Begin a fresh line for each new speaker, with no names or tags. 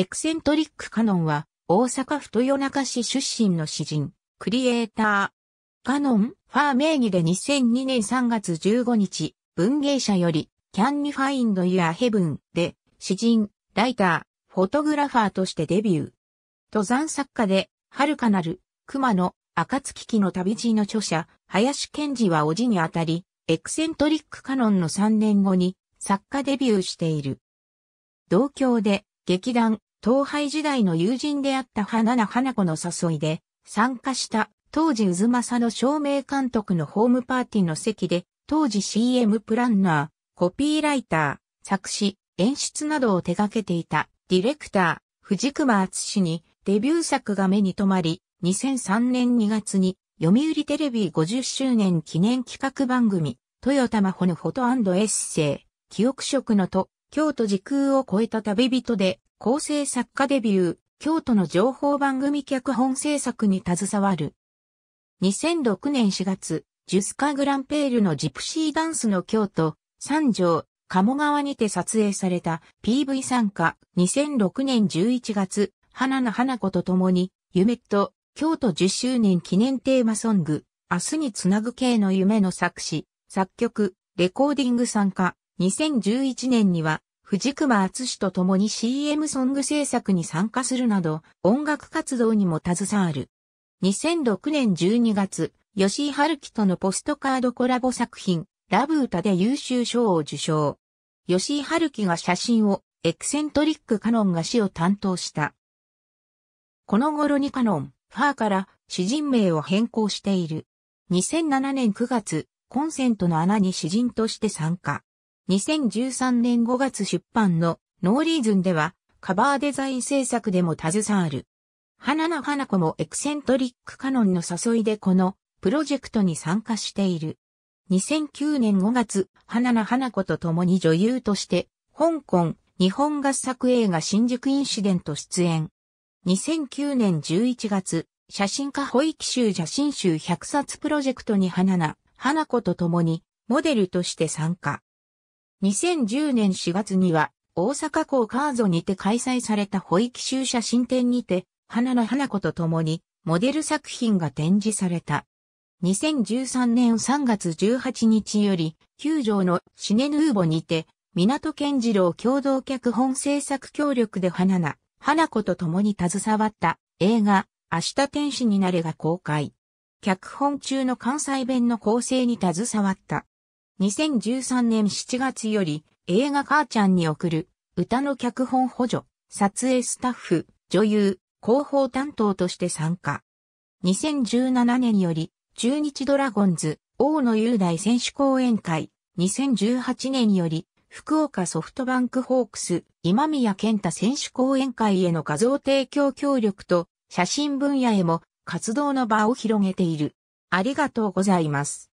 エクセントリックカノンは、大阪府豊中市出身の詩人、クリエイター。カノン、ファー名義で2002年3月15日、文芸者より、Can You Find Your Heaven で、詩人、ライター、フォトグラファーとしてデビュー。登山作家で、遥かなる、熊野、赤月期の旅路の著者、林健二はおじにあたり、エクセントリックカノンの3年後に、作家デビューしている。同郷で、劇団、東廃時代の友人であった花菜花子の誘いで、参加した当時渦政の照明監督のホームパーティーの席で、当時 CM プランナー、コピーライター、作詞、演出などを手掛けていたディレクター、藤熊厚氏にデビュー作が目に留まり、2003年2月に読売テレビ50周年記念企画番組、トヨタマホのフォトエッセイ、記憶色のと京都時空を超えた旅人で、構成作家デビュー、京都の情報番組脚本制作に携わる。2006年4月、ジュスカグランペールのジプシーダンスの京都、三条、鴨川にて撮影された PV 参加2006年11月、花の花子と共に、夢と京都10周年記念テーマソング、明日につなぐ系の夢の作詞、作曲、レコーディング参加、2011年には藤熊厚氏と共に CM ソング制作に参加するなど、音楽活動にも携わる。2006年12月、吉井春樹とのポストカードコラボ作品、ラブ歌で優秀賞を受賞。吉井春樹が写真を、エクセントリックカノンが詩を担当した。この頃にカノン、ファーから詩人名を変更している。2007年9月、コンセントの穴に詩人として参加。2013年5月出版のノーリーズンではカバーデザイン制作でも携わる。花菜花子もエクセントリックカノンの誘いでこのプロジェクトに参加している。2009年5月、花菜花子と共に女優として、香港、日本合作映画新宿インシデント出演。2009年11月、写真家保育集写真集100冊プロジェクトに花菜、花子と共に、モデルとして参加。2010年4月には、大阪港カーゾにて開催された保育集写新展にて、花の花子と共に、モデル作品が展示された。2013年3月18日より、九条のシネヌーボにて、港健次郎共同脚本制作協力で花な、花子と共に携わった映画、明日天使になれが公開。脚本中の関西弁の構成に携わった。2013年7月より映画母ちゃんに送る歌の脚本補助、撮影スタッフ、女優、広報担当として参加。2017年より中日ドラゴンズ大野雄大選手講演会。2018年より福岡ソフトバンクホークス今宮健太選手講演会への画像提供協力と写真分野へも活動の場を広げている。ありがとうございます。